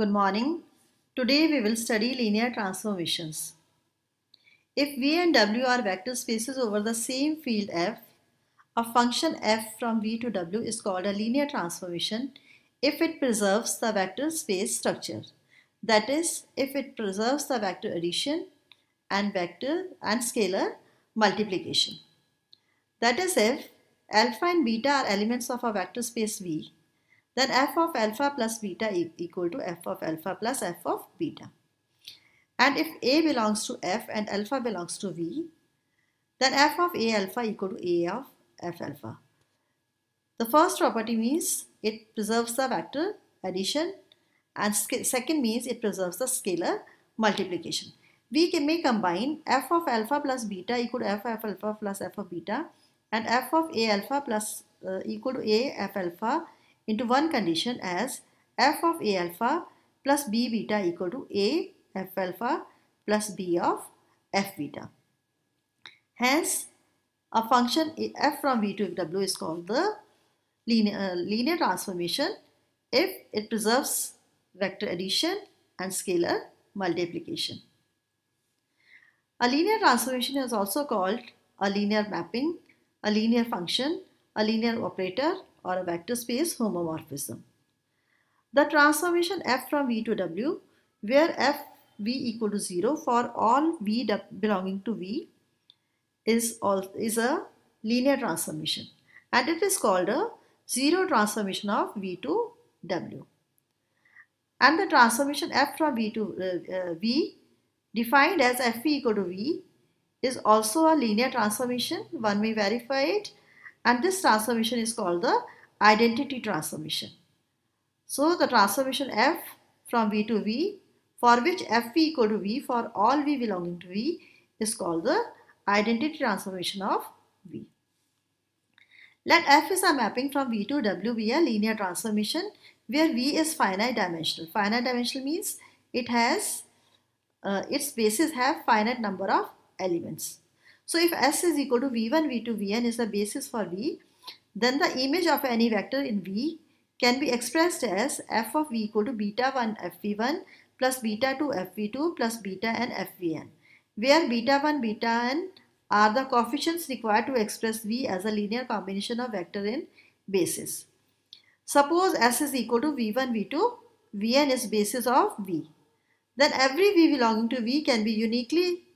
Good morning. Today we will study linear transformations. If V and W are vector spaces over the same field F, a function F from V to W is called a linear transformation if it preserves the vector space structure. That is, if it preserves the vector addition and vector and scalar multiplication. That is if alpha and beta are elements of a vector space V then f of alpha plus beta equal to f of alpha plus f of beta. And if A belongs to f and alpha belongs to v, then f of A alpha equal to A of f alpha. The first property means it preserves the vector addition and second means it preserves the scalar multiplication. We can may combine f of alpha plus beta equal to f of alpha plus f of beta and f of A alpha plus uh, equal to A f alpha into one condition as f of a alpha plus b beta equal to a f alpha plus b of f beta. Hence, a function f from v to W is called the linear, uh, linear transformation if it preserves vector addition and scalar multiplication. A linear transformation is also called a linear mapping, a linear function, a linear operator, or a vector space homomorphism. The transformation f from V to W where f v equal to 0 for all v belonging to V is, all, is a linear transformation and it is called a zero transformation of V to W. And the transformation f from V to uh, uh, V defined as f v equal to V is also a linear transformation. One may verify it and this transformation is called the identity transformation. So the transformation F from V to V for which Fv equal to V for all V belonging to V is called the identity transformation of V. Let F is a mapping from V to W be a linear transformation where V is finite dimensional. Finite dimensional means it has uh, its bases have finite number of elements. So if S is equal to V1, V2, Vn is the basis for V, then the image of any vector in V can be expressed as f of V equal to beta 1 FV1 plus beta 2 FV2 plus beta n FVn, where beta 1, beta n are the coefficients required to express V as a linear combination of vector in basis. Suppose S is equal to V1, V2, Vn is basis of V. Then every V belonging to V can be uniquely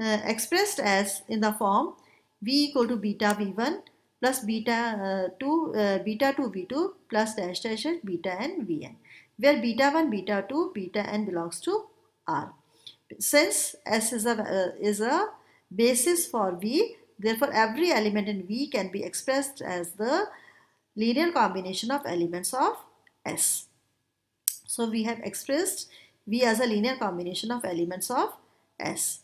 uh, expressed as in the form V equal to beta V1 plus beta uh, 2 uh, beta 2 V2 plus dash dash beta n Vn where beta 1 beta 2 beta n belongs to R. Since S is a, uh, is a basis for V therefore every element in V can be expressed as the linear combination of elements of S. So we have expressed V as a linear combination of elements of S.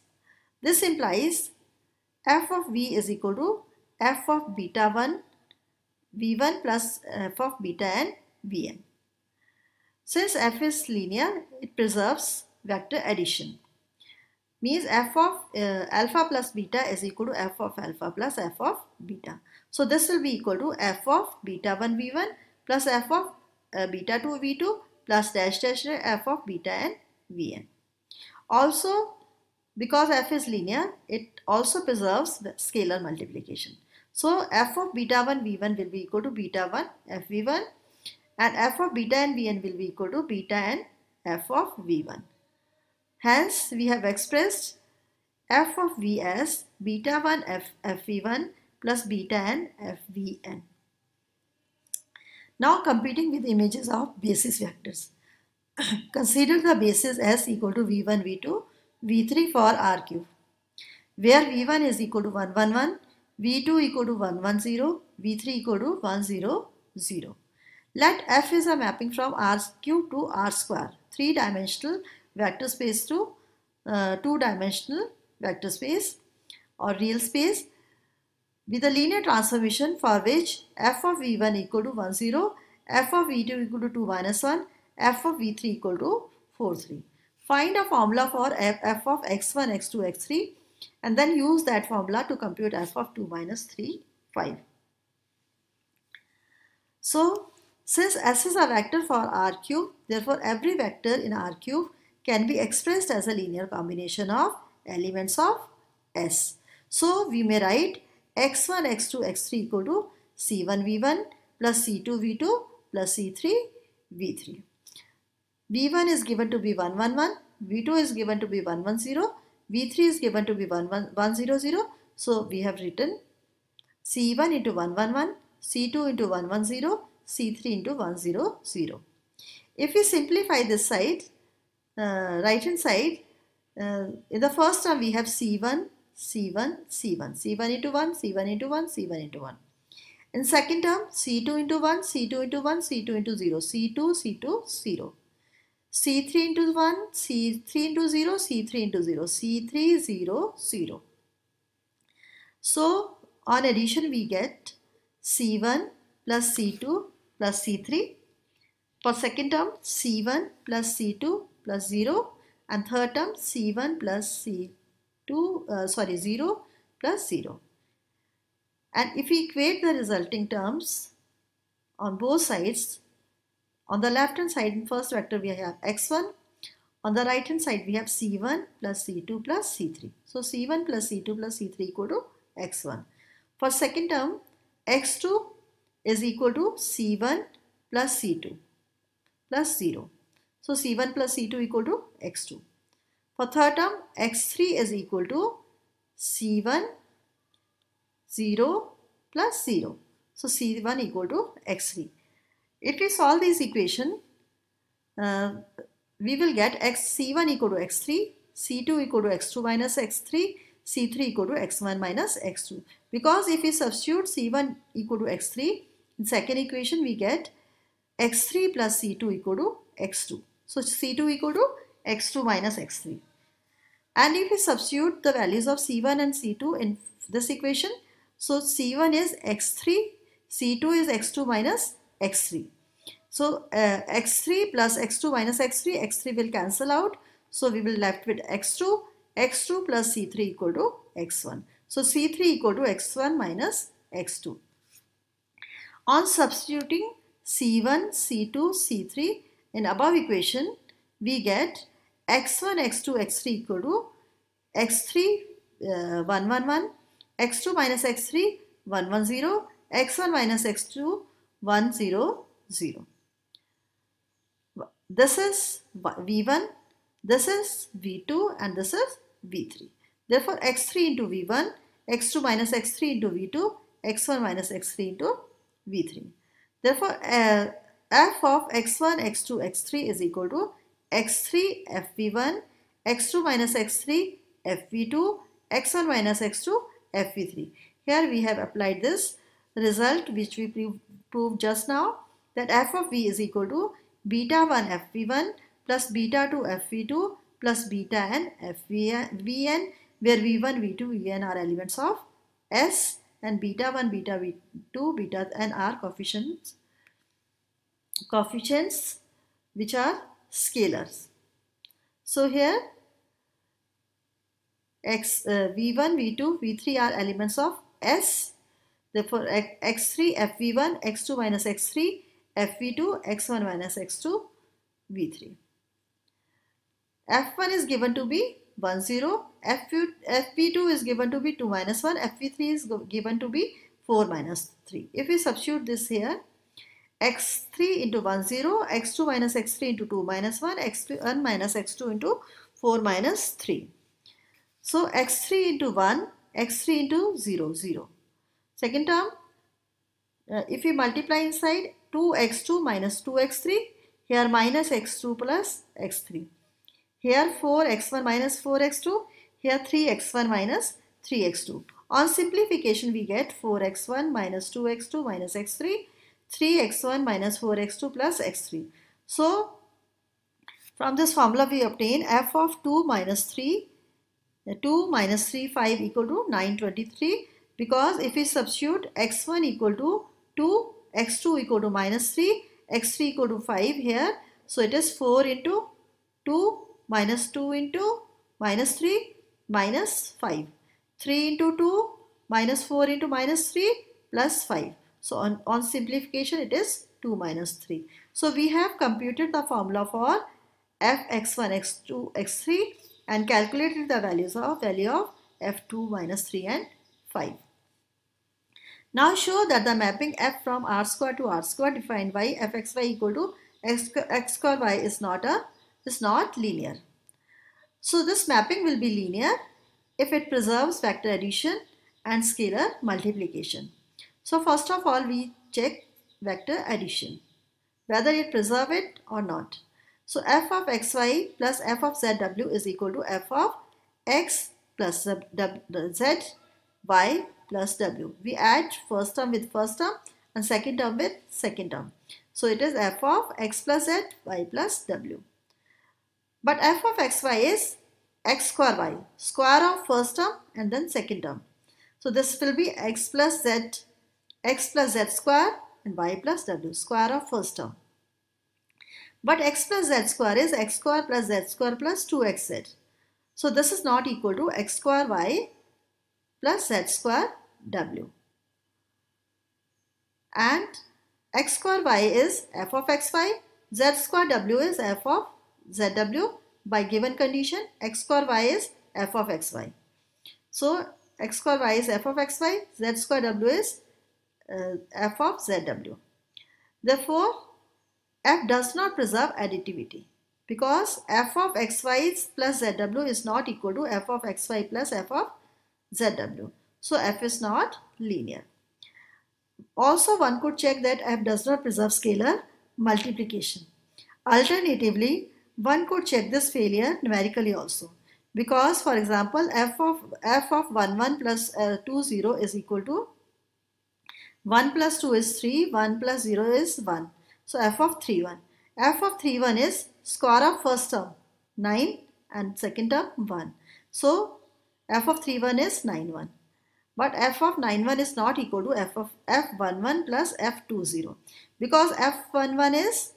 This implies f of v is equal to f of beta 1 v1 plus f of beta n v n. vn. Since f is linear, it preserves vector addition. Means f of uh, alpha plus beta is equal to f of alpha plus f of beta. So this will be equal to f of beta 1 v1 plus f of uh, beta 2 v2 plus dash dash f of beta n v n. vn. Also because f is linear, it also preserves the scalar multiplication. So f of beta 1 v1 will be equal to beta 1 f v1 and f of beta n v n vn will be equal to beta n f of v1. Hence, we have expressed f of vs beta 1 fv1 plus beta n f v n. Now competing with images of basis vectors. Consider the basis s equal to v1, v2 V3 for RQ where V1 is equal to 111, V2 equal to 110, V3 equal to 100. Let F is a mapping from R cube to R square, three dimensional vector space to uh, two dimensional vector space or real space with a linear transformation for which F of V1 equal to 10, F of V2 equal to 2 minus 1, F of V3 equal to 4, 3. Find a formula for f, f of x1, x2, x3 and then use that formula to compute f of 2 minus 3, 5. So since S is a vector for R cube, therefore every vector in R cube can be expressed as a linear combination of elements of S. So we may write x1, x2, x3 equal to c1, v1 plus c2, v2 plus c3, v3. V1 is given to be 111, V2 is given to be 110, V3 is given to be 100. So we have written C1 into 111, C2 into 110, C3 into 100. If we simplify this side, uh, right hand side, uh, in the first term we have C1, C1, C1, C1 into 1, C1 into 1, C1 into 1. In second term, C2 into 1, C2 into 1, C2 into 0, C2, C2, 0. C3 into 1, C3 into 0, C3 into 0, C3 0, 0. So on addition we get C1 plus C2 plus C3. For second term C1 plus C2 plus 0 and third term C1 plus C2 uh, sorry 0 plus 0. And if we equate the resulting terms on both sides on the left hand side in first vector we have x1. On the right hand side we have c1 plus c2 plus c3. So c1 plus c2 plus c3 equal to x1. For second term x2 is equal to c1 plus c2 plus 0. So c1 plus c2 equal to x2. For third term x3 is equal to c1 0 plus 0. So c1 equal to x3. If we solve this equation, uh, we will get xc1 equal to x3, c2 equal to x2 minus x3, c3 equal to x1 minus x2. Because if we substitute c1 equal to x3, in second equation we get x3 plus c2 equal to x2. So c2 equal to x2 minus x3. And if we substitute the values of c1 and c2 in this equation, so c1 is x3, c2 is x2 minus x3 so uh, x3 plus x2 minus x3 x3 will cancel out so we will left with x2 x2 plus c3 equal to x1 so c3 equal to x1 minus x2 on substituting c1 c2 c3 in above equation we get x1 x2 x3 equal to x3 uh, 1 1 1 x2 minus x3 1 1 0 x1 minus x2 100. This is V1, this is V2 and this is V3. Therefore x3 into V1, x2 minus x3 into V2, x1 minus x3 into V3. Therefore uh, f of x1, x2, x3 is equal to x3 fv1, x2 minus x3 fv2, x1 minus x2 fv3. Here we have applied this result which we proved just now that f of v is equal to beta 1 fv1 plus beta 2 fv2 plus beta n fvn where v1, v2, vn are elements of S and beta 1, beta 2, beta and are coefficients, coefficients which are scalars. So here x uh, v1, v2, v3 are elements of S Therefore, x3, fv1, x2 minus x3, fv2, x1 minus x2, v3. f1 is given to be 1, 0. fv2 is given to be 2 minus 1. fv3 is given to be 4 minus 3. If we substitute this here, x3 into 1, 0, x2 minus x3 into 2 minus 1, x1 minus x2 into 4 minus 3. So, x3 into 1, x3 into 0, 0. Second term, uh, if we multiply inside 2x2 minus 2x3, here minus x2 plus x3. Here 4x1 minus 4x2, here 3x1 minus 3x2. On simplification, we get 4x1 minus 2x2 minus x3, 3x1 minus 4x2 plus x3. So, from this formula, we obtain f of 2 minus 3, 2 minus 3, 5 equal to 923 because if we substitute x1 equal to 2, x2 equal to minus 3, x3 equal to 5 here. So it is 4 into 2 minus 2 into minus 3 minus 5. 3 into 2 minus 4 into minus 3 plus 5. So on, on simplification it is 2 minus 3. So we have computed the formula for f x1, x2, x3 and calculated the values of value of f2 minus 3 and 5. Now show that the mapping f from r square to r square defined by fxy equal to x, x square y is not a is not linear. So this mapping will be linear if it preserves vector addition and scalar multiplication. So first of all we check vector addition whether it preserve it or not. So f of xy plus f of zw is equal to f of x plus z, z y plus w. We add first term with first term and second term with second term. So it is f of x plus z, y plus w. But f of xy is x square y, square of first term and then second term. So this will be x plus z, x plus z square and y plus w, square of first term. But x plus z square is x square plus z square plus 2xz. So this is not equal to x square y plus z square w. And x square y is f of xy, z square w is f of zw by given condition x square y is f of xy. So x square y is f of xy, z square w is uh, f of zw. Therefore, f does not preserve additivity because f of xy plus zw is not equal to f of xy plus f of zw. So f is not linear. Also one could check that f does not preserve scalar multiplication. Alternatively, one could check this failure numerically also because for example f of f of 1 1 plus uh, 2 0 is equal to 1 plus 2 is 3 1 plus 0 is 1 so f of 3 1 f of 3 1 is square of first term 9 and second term 1 so f of 3 1 is 9 1 but f of 91 is not equal to f of f11 plus f20 because f11 is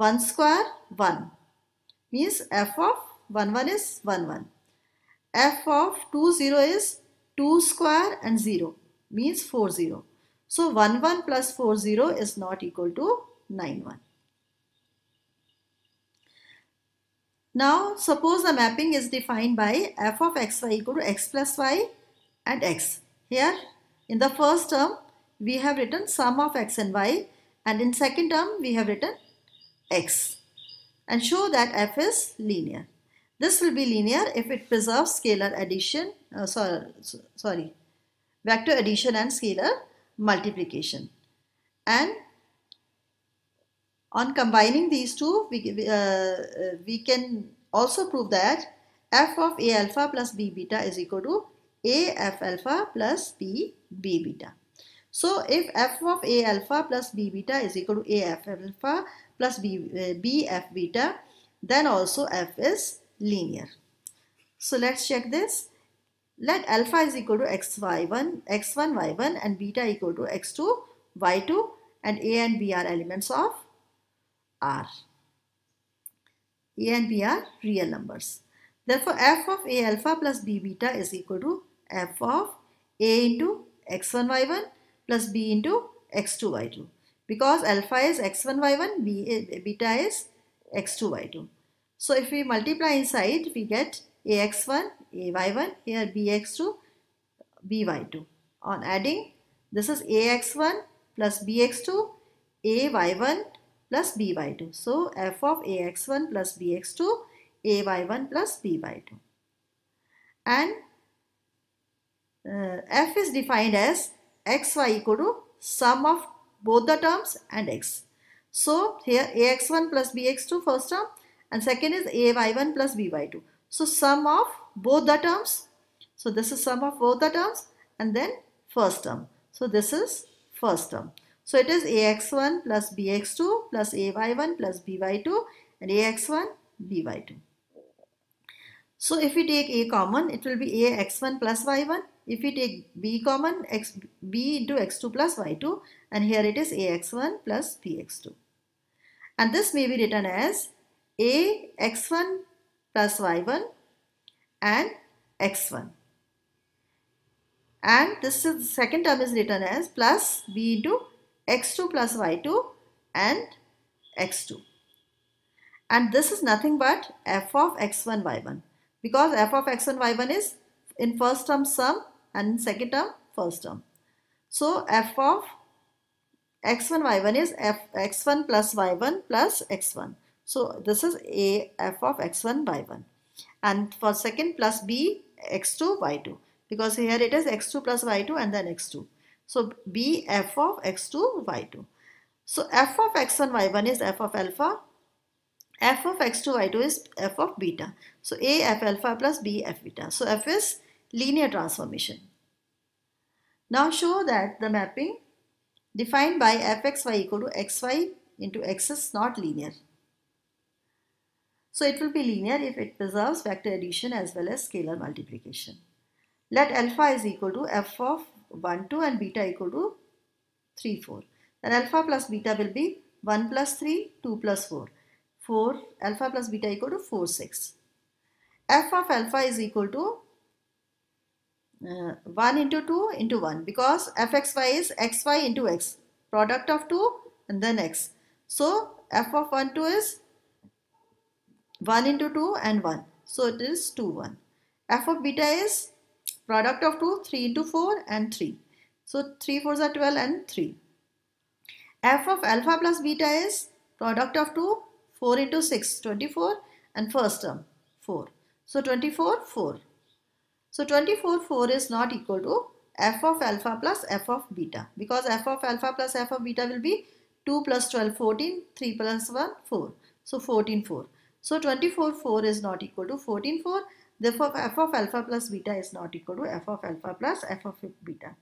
1 square 1 means f of 11 is 1 1. f of 20 is 2 square and 0 means 4 0. So 1 1 plus 4 0 is not equal to 9 1. Now suppose the mapping is defined by f of xy equal to x plus y and x. Here in the first term we have written sum of x and y and in second term we have written x and show that f is linear. This will be linear if it preserves scalar addition, uh, sorry, sorry, vector addition and scalar multiplication. And on combining these two, we, uh, uh, we can also prove that f of a alpha plus b beta is equal to AF alpha plus b beta. So if f of A alpha plus B beta is equal to AF alpha plus B, uh, BF beta, then also F is linear. So let's check this. Let alpha is equal to xy1, x1, y1 and beta equal to x2, y2 and A and B are elements of R. A and B are real numbers. Therefore, f of A alpha plus B beta is equal to f of a into x1 y1 plus b into x2 y2 because alpha is x1 y1 b, beta is x2 y2 so if we multiply inside we get ax1 ay1 here bx2 by2 on adding this is ax1 plus bx2 ay1 plus by2 so f of ax1 plus bx2 ay1 plus by2 and uh, f is defined as xy equal to sum of both the terms and x. So here ax1 plus bx2 first term and second is ay1 plus by2. So sum of both the terms. So this is sum of both the terms and then first term. So this is first term. So it is ax1 plus bx2 plus ay1 plus by2 and ax1 by2. So if we take a common, it will be ax1 plus y1 if we take b common, x, b into x2 plus y2 and here it is ax1 plus bx2. And this may be written as ax1 plus y1 and x1. And this is second term is written as plus b into x2 plus y2 and x2 and this is nothing but f of x1 y1 because f of x1 y1 is in first term sum and second term first term so f of x1 y1 is f x1 plus y1 plus x1 so this is a f of x1 y1 and for second plus b x2 y2 because here it is x2 plus y2 and then x2 so b f of x2 y2 so f of x1 y1 is f of alpha f of x2 y2 is f of beta so a f alpha plus b f beta so f is linear transformation. Now show that the mapping defined by fxy equal to xy into x is not linear. So it will be linear if it preserves vector addition as well as scalar multiplication. Let alpha is equal to f of 1, 2 and beta equal to 3, 4. Then alpha plus beta will be 1 plus 3, 2 plus 4. 4 alpha plus beta equal to 4, 6. f of alpha is equal to uh, 1 into 2 into 1 because fxy is xy into x product of 2 and then x so f of 1 2 is 1 into 2 and 1 so it is 2 1 f of beta is product of 2 3 into 4 and 3 so 3 4s are 12 and 3 f of alpha plus beta is product of 2 4 into 6 24 and first term 4 so 24 4 so 24 4 is not equal to f of alpha plus f of beta because f of alpha plus f of beta will be 2 plus 12 14 3 plus 1 4 so 14 4 so 24 4 is not equal to 14 4 therefore f of alpha plus beta is not equal to f of alpha plus f of beta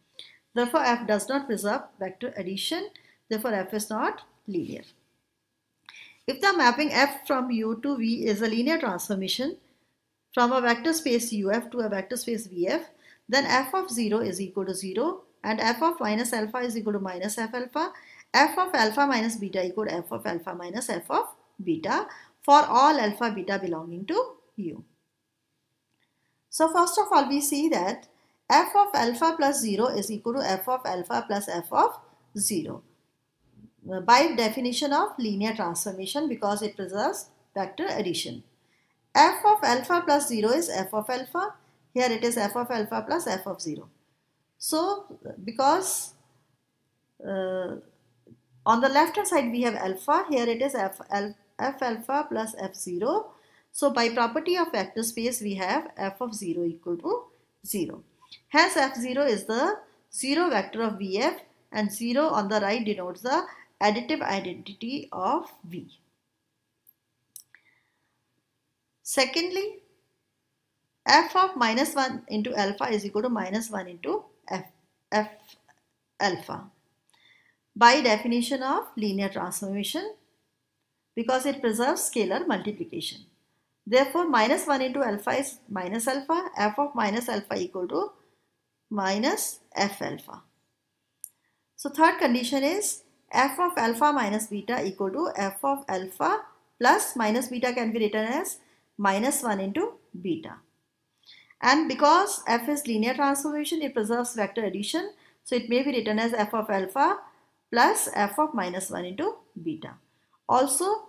therefore f does not preserve vector addition therefore f is not linear if the mapping f from u to v is a linear transformation from a vector space UF to a vector space VF, then f of 0 is equal to 0 and f of minus alpha is equal to minus f alpha, f of alpha minus beta equal to f of alpha minus f of beta for all alpha beta belonging to U. So first of all we see that f of alpha plus 0 is equal to f of alpha plus f of 0 by definition of linear transformation because it preserves vector addition f of alpha plus 0 is f of alpha. Here it is f of alpha plus f of 0. So because uh, on the left hand side we have alpha, here it is f, f alpha plus f 0. So by property of vector space we have f of 0 equal to 0. Hence f0 is the 0 vector of vf and 0 on the right denotes the additive identity of v. Secondly, f of minus 1 into alpha is equal to minus 1 into f, f alpha by definition of linear transformation because it preserves scalar multiplication. Therefore, minus 1 into alpha is minus alpha, f of minus alpha equal to minus f alpha. So, third condition is f of alpha minus beta equal to f of alpha plus minus beta can be written as minus 1 into beta. And because f is linear transformation, it preserves vector addition. So it may be written as f of alpha plus f of minus 1 into beta. Also,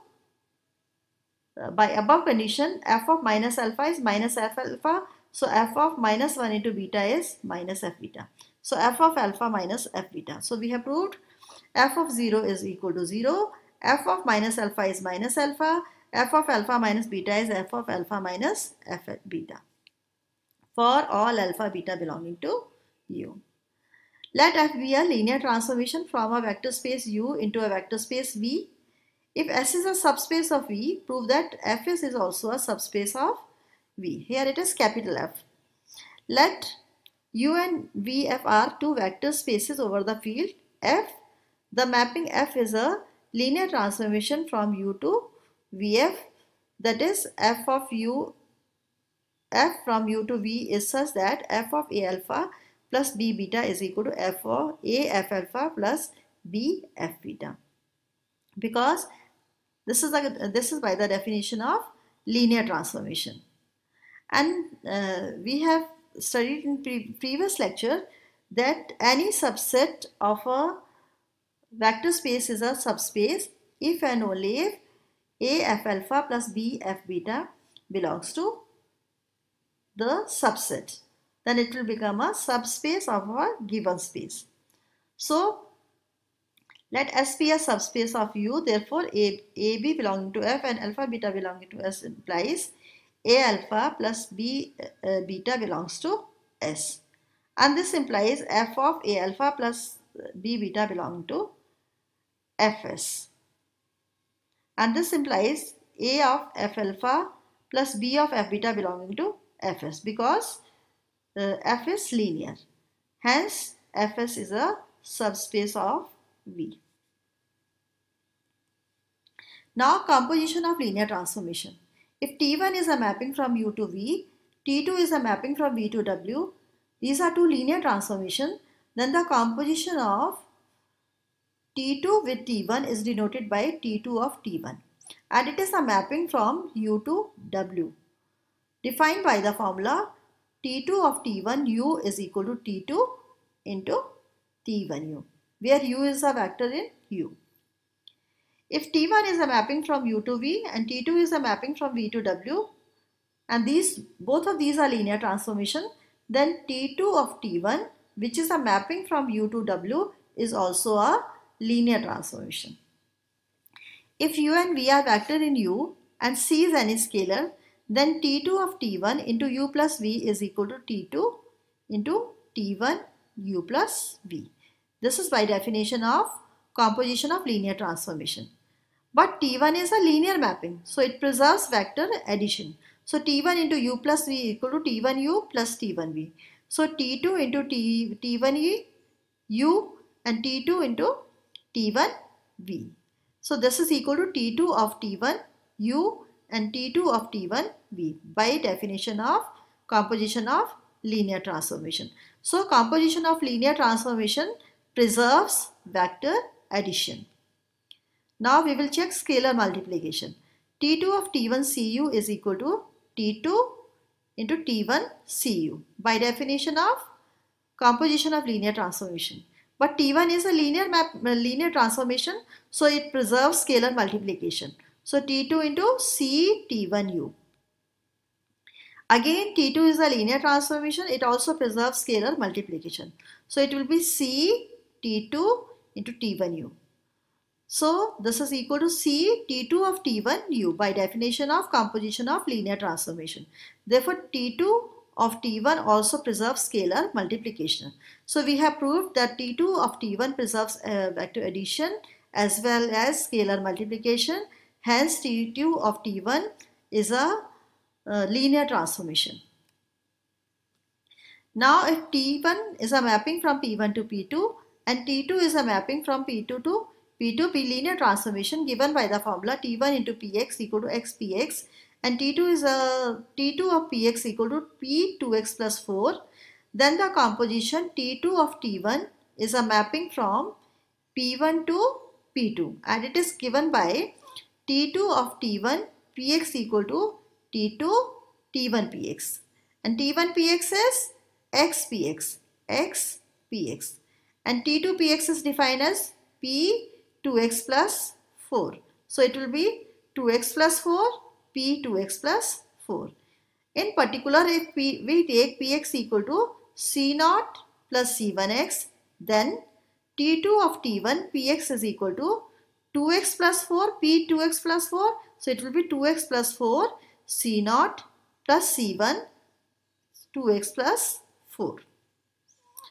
uh, by above condition, f of minus alpha is minus f alpha. So f of minus 1 into beta is minus f beta. So f of alpha minus f beta. So we have proved f of 0 is equal to 0, f of minus alpha is minus alpha, f of alpha minus beta is f of alpha minus f beta for all alpha beta belonging to U. Let F be a linear transformation from a vector space U into a vector space V. If S is a subspace of V, prove that F is, is also a subspace of V. Here it is capital F. Let U and VF are two vector spaces over the field F. The mapping F is a linear transformation from U to Vf that is f of u f from u to v is such that f of a alpha plus b beta is equal to f of a f alpha plus b f beta because this is a, this is by the definition of linear transformation and uh, we have studied in pre previous lecture that any subset of a vector space is a subspace if and only if a f alpha plus B f beta belongs to the subset. Then it will become a subspace of a given space. So let S be a subspace of U. Therefore, A A B AB belonging to F and alpha beta belonging to S implies A alpha plus B uh, uh, beta belongs to S. And this implies F of A alpha plus B beta belonging to Fs and this implies A of f alpha plus B of f beta belonging to fs because uh, f is linear. Hence fs is a subspace of V. Now composition of linear transformation. If T1 is a mapping from U to V, T2 is a mapping from V to W, these are two linear transformation, then the composition of T2 with T1 is denoted by T2 of T1 and it is a mapping from U to W defined by the formula T2 of T1 U is equal to T2 into T1 U where U is a vector in U. If T1 is a mapping from U to V and T2 is a mapping from V to W and these both of these are linear transformation then T2 of T1 which is a mapping from U to W is also a linear transformation. If u and v are vector in u and c is any scalar, then t2 of t1 into u plus v is equal to t2 into t1 u plus v. This is by definition of composition of linear transformation. But T1 is a linear mapping, so it preserves vector addition. So T1 into U plus V equal to T1U plus T1V. So T2 into T, T1E, U and T2 into T1V. So this is equal to T2 of T1U and T2 of T1V by definition of composition of linear transformation. So composition of linear transformation preserves vector addition. Now we will check scalar multiplication. T2 of T1CU is equal to T2 into T1CU by definition of composition of linear transformation. But T1 is a linear map, uh, linear transformation, so it preserves scalar multiplication. So T2 into C T1U. Again, T2 is a linear transformation. It also preserves scalar multiplication. So it will be C T2 into T1U. So this is equal to C T2 of T1U by definition of composition of linear transformation. Therefore T2 of T1 also preserves scalar multiplication. So we have proved that T2 of T1 preserves uh, vector addition as well as scalar multiplication. Hence T2 of T1 is a uh, linear transformation. Now if T1 is a mapping from P1 to P2 and T2 is a mapping from P2 to P2 P linear transformation given by the formula T1 into Px equal to XPx and T2 is a uh, T2 of Px equal to P2x plus 4 then the composition T2 of T1 is a mapping from P1 to P2 and it is given by T2 of T1 Px equal to T2 T1 Px and T1 Px is X Px X Px and T2 Px is defined as P 2x plus 4 so it will be 2x plus 4 P2x plus 4. In particular, if we take Px equal to C0 plus C1x, then T2 of T1 Px is equal to 2x plus 4 P2x plus 4. So it will be 2x plus 4 C0 plus C1 2x plus 4.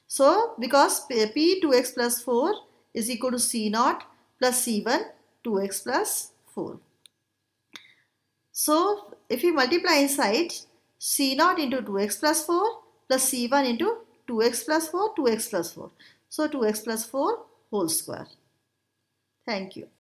So because P2x plus 4 is equal to C0 plus C1 2x plus 4. So if we multiply inside C0 into 2x plus 4 plus C1 into 2x plus 4, 2x plus 4. So 2x plus 4 whole square. Thank you.